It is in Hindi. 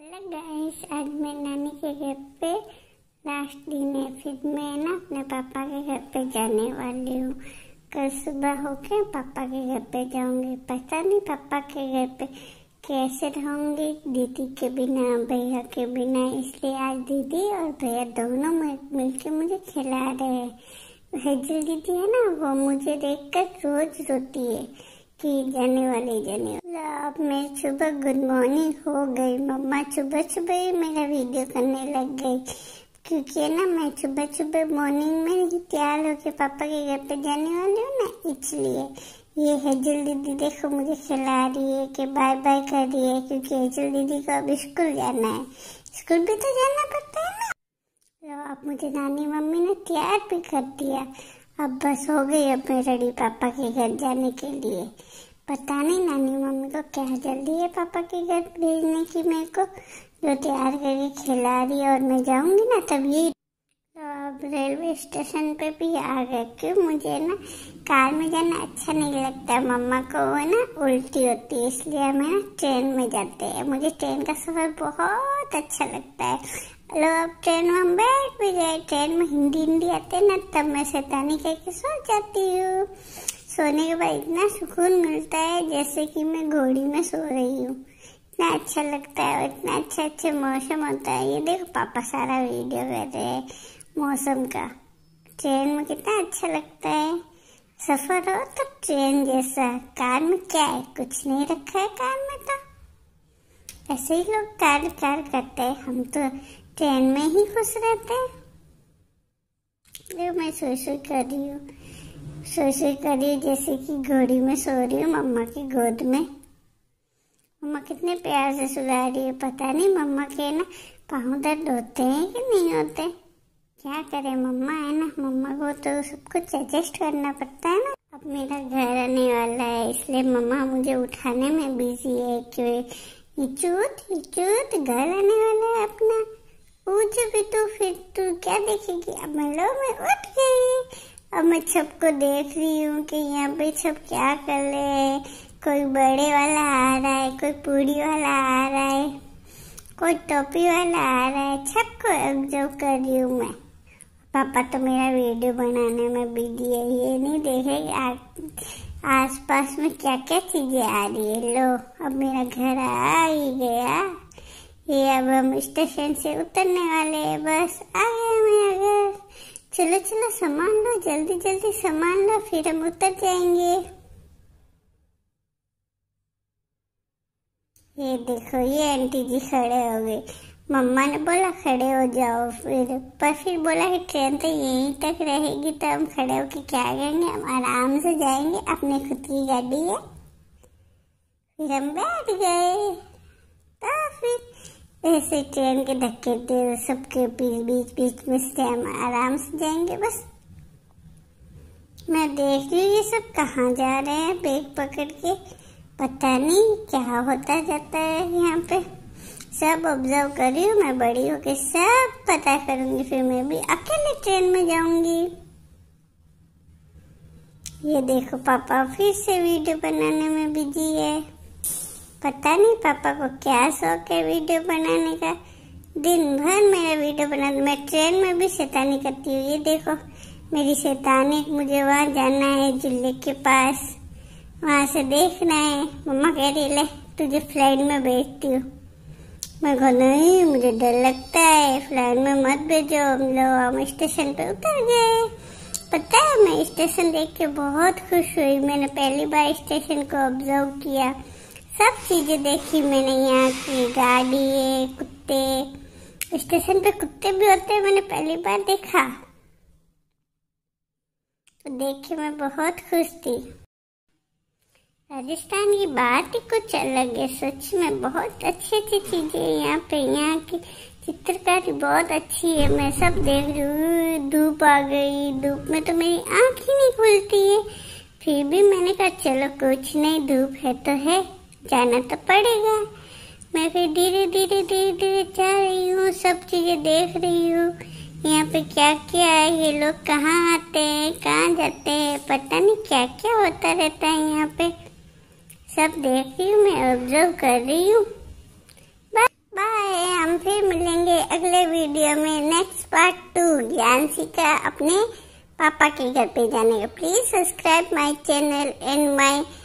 हेलो गाइस आज मैं नानी के घर पे लास्ट दिन है फिर मैं ना अपने पापा के घर पे जाने वाली हूँ कल सुबह होके पापा के घर पे जाऊँगी पता नहीं पापा के घर पे कैसे रहूँगी दीदी के बिना भैया के बिना इसलिए आज दीदी और भैया दोनों मिल के मुझे खिला रहे हैं भेजल दीदी है ना वो मुझे देखकर रोज रोती है कि जाने वाली जाने वाली अब मैं सुबह गुड मॉर्निंग हो गई मम्मा सुबह सुबह ही मेरा वीडियो करने लग गई क्योंकि ना मैं सुबह सुबह मॉर्निंग में तैयार होकर पापा के घर पे जाने वाली हूँ ना इसलिए ये हेजल दीदी देखो मुझे खिला रही है कि बाय बाय कर रही है क्योंकि हेजल दीदी को अब स्कूल जाना है स्कूल भी तो जाना पड़ता है ना तो अब मुझे नानी मम्मी ने तैयार भी कर दिया अब बस हो गई अब मैं रेडी पापा के घर जाने के लिए पता नहीं नानी मम्मी को क्या जल्दी है पापा के घर भेजने की मेरे को जो तैयार करके खिला रही है और मैं जाऊंगी ना तभी तो अब रेलवे स्टेशन पे भी आ गए क्यों मुझे ना कार में जाना अच्छा नहीं लगता मम्मा को वो ना उल्टी होती है इसलिए हमें ना ट्रेन में जाते हैं मुझे ट्रेन का सफ़र बहुत अच्छा लगता है लोग अब ट्रेन में हम बैठ भी गए ट्रेन में हिंदी हिंदी आते ना तब मैं सैतानी कह के सो जाती हूँ सोने के बाद इतना सुकून मिलता है जैसे कि मैं घोड़ी में सो रही हूँ इतना अच्छा लगता है और इतना अच्छे अच्छे मौसम होता है ये देखो पापा सारा वीडियो कर रहे हैं मौसम का ट्रेन में कितना अच्छा लगता है सफ़र हो तो ट्रेन जैसा कार में क्या है कुछ नहीं रखा है कार में तो ऐसे ही लोग कार कार करते हैं हम तो ट्रेन में ही खुश रहते हैं देखो मैं सोच कर रही हूँ सोई कर जैसे कि घोड़ी में सो रही हूँ मम्मा की गोद में मम्मा कितने प्यार से सुधार रही है पता नहीं मम्मा के ना पाँव दर्द होते हैं कि नहीं होते क्या करें मम्मा है ना मम्मा को तो सब कुछ एडजस्ट करना पड़ता है ना अब मेरा घर आने वाला है इसलिए मम्मा मुझे उठाने में बिजी है क्यों इचूत इचूत घर आने वाला है अपना पूछ भी तो फिर तू क्या देखेगी अब मैं लो मैं उठ गई अब मैं को देख रही हूँ कि यहाँ पे छप क्या कर रहे हैं कोई बड़े वाला आ रहा है कोई पूरी वाला आ रहा है कोई टोपी वाला आ रहा है को ऑब्जर्व कर रही हूँ मैं पापा तो मेरा वीडियो बनाने में बिजी है ये नहीं देखे आस पास में क्या क्या चीज़ें आ रही है लो अब मेरा घर आ ही गया ये अब हम स्टेशन से उतरने वाले हैं बस आ गया मेरा घर चलो चलो सामान लो जल्दी जल्दी सामान लो फिर हम उतर जाएंगे ये देखो ये आंटी जी खड़े हो गए मम्मा ने बोला खड़े हो जाओ फिर पर फिर बोला कि ट्रेन तो यहीं तक रहेगी तो हम खड़े होके क्या करेंगे हम आराम से जाएंगे अपने खुद की गाड़ी है फिर हम बैठ गए ऐसे ट्रेन के धक्के दे सबके बीच बीच में से हम आराम से जाएंगे बस मैं देख रही हूँ ये सब कहाँ जा रहे हैं बैग पकड़ के पता नहीं क्या होता जाता है यहाँ पे सब ऑब्जर्व कर रही हूँ मैं बड़ी होके सब पता करूंगी फिर मैं भी अकेले ट्रेन में जाऊंगी ये देखो पापा फिर से वीडियो बनाने में बिजी है पता नहीं पापा को क्या शौक है वीडियो बनाने का दिन भर मेरा वीडियो बना मैं ट्रेन में भी शैतानी करती हूँ ये देखो मेरी शैतानी मुझे वहाँ जाना है जिले के पास वहाँ से देखना है मम्मा कह रही ले तुझे फ्लाइट में भेजती हूँ मैं कहूँ नहीं मुझे डर लगता है फ्लाइट में मत भेजो हम लोग हम स्टेशन पे उतर गए पता है मैं स्टेशन देख के बहुत खुश हुई मैंने पहली बार स्टेशन को ऑब्जर्व किया सब चीजें देखी मैंने यहाँ की गाड़ी कुत्ते स्टेशन पे कुत्ते भी होते मैंने पहली बार देखा तो देखे मैं बहुत खुश थी राजस्थान की बात ही कुछ अलग है सच में बहुत अच्छी अच्छी चीजें यहाँ पे यहाँ की चित्रकारी बहुत अच्छी है मैं सब देख रही हूँ धूप आ गई धूप में तो मेरी आंख ही नहीं खुलती है फिर भी मैंने कहा चलो कुछ नहीं धूप है तो है जाना तो पड़ेगा मैं फिर धीरे धीरे धीरे धीरे जा रही हूँ सब चीज़ें देख रही हूँ यहाँ पे क्या क्या है ये लोग कहाँ आते हैं कहाँ जाते हैं पता नहीं क्या क्या होता रहता है यहाँ पे सब देख रही हूँ मैं ऑब्जर्व कर रही हूँ बाय हम फिर मिलेंगे अगले वीडियो में नेक्स्ट पार्ट टू ज्ञानसी का अपने पापा के घर पे जाने का please subscribe my channel and my